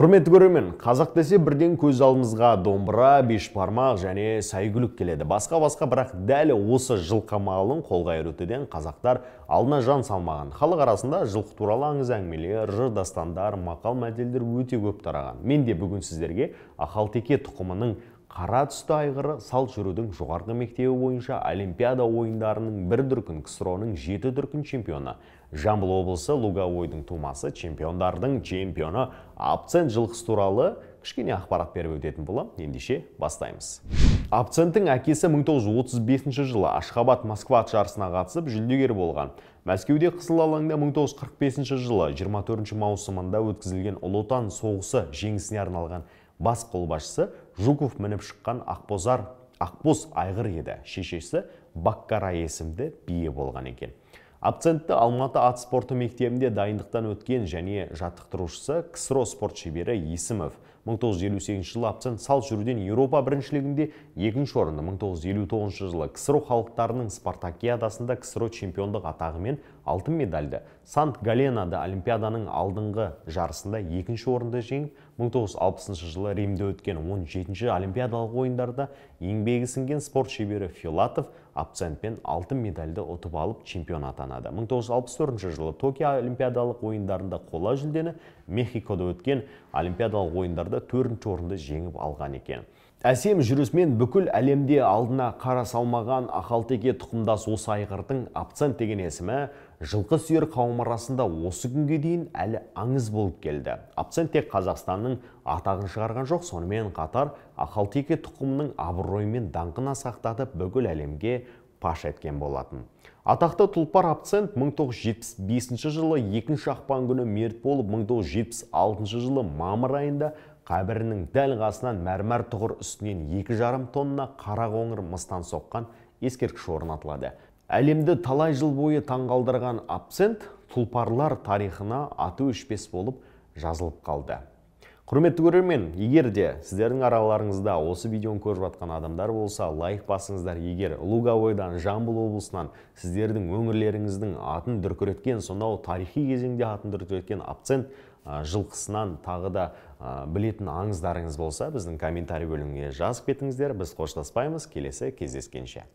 құрметті көрермен қазақ десе бірден көз алдымызға домбыра бешбармақ және сәйгүлік келеді басқа басқа бірақ дәл осы жылқы малын қолға үйретуден қазақтар алдына жан салмаған халық арасында жылқы туралы аңыз әңгімелер жыр дастандар мақал мәтелдер өте көп тараған мен де бүгін сіздерге ақалтеке тұқымының қара түсті айғыры салт жүрудің жоғарғы мектебі бойынша олимпиада ойындарының бір дүркін ксроның жеті дүркін чемпионы жамбыл облысы луговойдың тумасы чемпиондардың чемпионы абцент жылқысы туралы кішкене ақпарат беріп өтетін боламын ендеше бастаймыз абценттің әкесі 1935 жылы ашхабад москва жарысына қатысып жүлдегер болған мәскеуде қызыл алаңда 1945 жылы 24 маусымында өткізілген ұлы отан соғысы жеңісіне арналған бас қолбасшысы жуков мініп шыққан ақбозар ақбоз айғыр еді шешесі баккара есімді бие болған екен абцентті алматы ат спорты мектебінде дайындықтан өткен және жаттықтырушысы ксро спорт шебері есімов 1958 жылы абцент сал жүруден еуропа біріншілігінде екінші орынды 1959 жылы ксро халықтарының спартакиадасында ксро чемпиондық атағымен алтын медальді сант галенада олимпиаданың алдыңғы жарысында екінші орынды жеңіп 1960 жылы римде өткен 17 олимпиадалық ойындарда еңбегі спорт шебері филатов абцентпен алтын медальді ұтып алып чемпион атанды мақтанады 1964 жылы токио олимпиадалық ойындарында қола жүлдені мехикода өткен олимпиадалық ойындарда төртінші орынды жеңіп алған екен әсем жүрісімен бүкіл әлемде алдына қара салмаған ақалтеке тұқымдас осы айғырдың абцент деген есімі жылқы сүйер қауым арасында осы күнге дейін әлі аңыз болып келді абцент тек қазақстанның атағын шығарған жоқ сонымен қатар ақалтеке тұқымының абыройы мен даңқын асқақтатып бүкіл әлемге паш еткен болатын атақты тұлпар абцент 1975 жылы 2 ақпан күні мерт болып 1976 жылы мамыр айында қабірінің дәл қасынан мәрмәр тұғыр үстінен жарым тонна қара қоңыр мыстан соққан ескерткіш орнатылады әлемді талай жыл бойы таңғалдырған абсент тұлпарлар тарихына аты өшпес болып жазылып қалды құрметті көрермен егер де сіздердің араларыңызда осы видеоны көріп жатқан адамдар болса лайк басыңыздар егер луговойдан жамбыл облысынан сіздердің өңірлеріңіздің атын дүркіреткен сонау тарихи кезеңде атын дүркіреткен абцент жылқысынан тағы да білетін аңыздарыңыз болса біздің комментарий бөліміне жазып кетіңіздер біз қоштаспаймыз келесі кездескенше